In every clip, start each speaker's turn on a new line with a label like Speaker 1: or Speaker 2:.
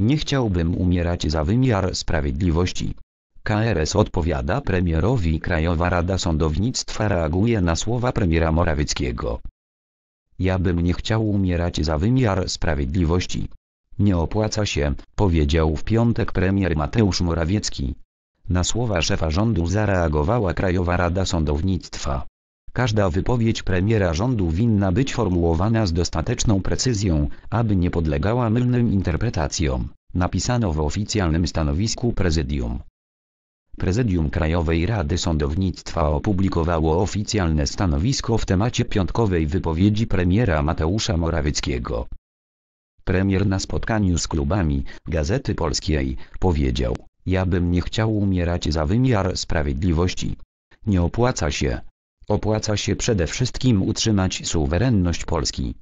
Speaker 1: Nie chciałbym umierać za wymiar sprawiedliwości. KRS odpowiada premierowi Krajowa Rada Sądownictwa reaguje na słowa premiera Morawieckiego. Ja bym nie chciał umierać za wymiar sprawiedliwości. Nie opłaca się, powiedział w piątek premier Mateusz Morawiecki. Na słowa szefa rządu zareagowała Krajowa Rada Sądownictwa. Każda wypowiedź premiera rządu winna być formułowana z dostateczną precyzją, aby nie podlegała mylnym interpretacjom, napisano w oficjalnym stanowisku prezydium. Prezydium Krajowej Rady Sądownictwa opublikowało oficjalne stanowisko w temacie piątkowej wypowiedzi premiera Mateusza Morawieckiego. Premier na spotkaniu z klubami Gazety Polskiej powiedział: Ja bym nie chciał umierać za wymiar sprawiedliwości. Nie opłaca się, Opłaca się przede wszystkim utrzymać suwerenność Polski.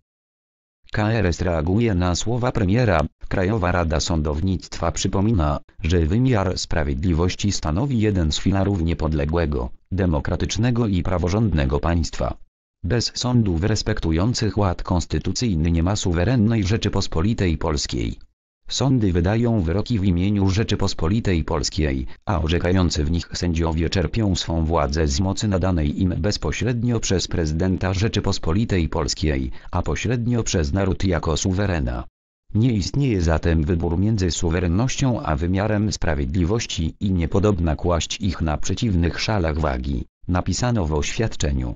Speaker 1: KRS reaguje na słowa premiera, Krajowa Rada Sądownictwa przypomina, że wymiar sprawiedliwości stanowi jeden z filarów niepodległego, demokratycznego i praworządnego państwa. Bez sądów respektujących ład konstytucyjny nie ma suwerennej Rzeczypospolitej Polskiej. Sądy wydają wyroki w imieniu Rzeczypospolitej Polskiej, a orzekający w nich sędziowie czerpią swą władzę z mocy nadanej im bezpośrednio przez prezydenta Rzeczypospolitej Polskiej, a pośrednio przez naród jako suwerena. Nie istnieje zatem wybór między suwerennością a wymiarem sprawiedliwości i niepodobna kłaść ich na przeciwnych szalach wagi, napisano w oświadczeniu.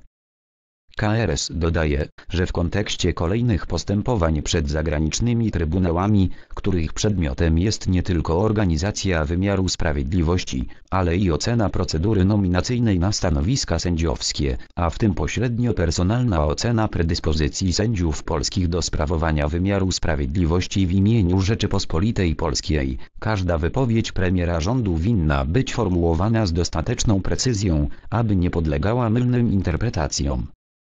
Speaker 1: KRS dodaje, że w kontekście kolejnych postępowań przed zagranicznymi trybunałami, których przedmiotem jest nie tylko organizacja wymiaru sprawiedliwości, ale i ocena procedury nominacyjnej na stanowiska sędziowskie, a w tym pośrednio personalna ocena predyspozycji sędziów polskich do sprawowania wymiaru sprawiedliwości w imieniu Rzeczypospolitej Polskiej, każda wypowiedź premiera rządu winna być formułowana z dostateczną precyzją, aby nie podlegała mylnym interpretacjom.